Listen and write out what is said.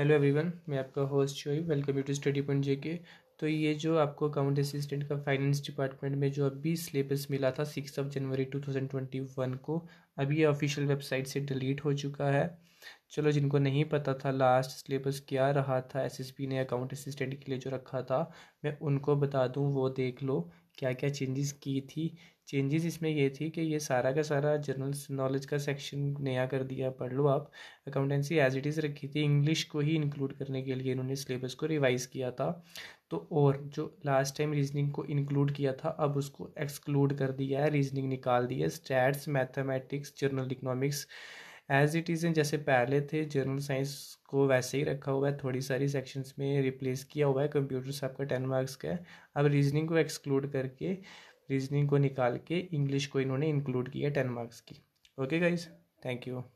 hello everyone मैं आपका host शोई welcome you to study point J K तो ये जो आपको अकाउंट असिस्टेंट का फाइनेंस डिपार्टमेंट में जो अभी सिलेबस मिला था six of January two thousand twenty one को अभी ये ऑफिशियल वेबसाइट से डिलीट हो चुका है चलो जिनको नहीं पता था लास्ट सिलेबस क्या रहा था एसएसबी ने अकाउंट असिस्टेंट के लिए जो रखा था मैं उनको बता दूँ वो देख लो क्या क्या चेंजेस की थी चेंजेस इसमें ये थी कि ये सारा का सारा जनरल नॉलेज का सेक्शन नया कर दिया पढ़ लो आप अकाउंटेंसी एज इट इज़ रखी थी इंग्लिश को ही इंक्लूड करने के लिए इन्होंने सिलेबस को रिवाइज़ किया था तो और जो लास्ट टाइम रीजनिंग को इंक्लूड किया था अब उसको एक्सक्लूड कर दिया है रीजनिंग निकाल दिया stats mathematics general economics as it is जैसे पहले थे जर्नल साइंस को वैसे ही रखा हुआ है थोड़ी सारी सेक्शंस में रिप्लेस किया हुआ है कंप्यूटर साहब आपका टेन मार्क्स का है अब रीजनिंग को एक्सक्लूड करके रीजनिंग को निकाल के इंग्लिश को इन्होंने इंक्लूड किया टेन मार्क्स की ओके गाइज थैंक यू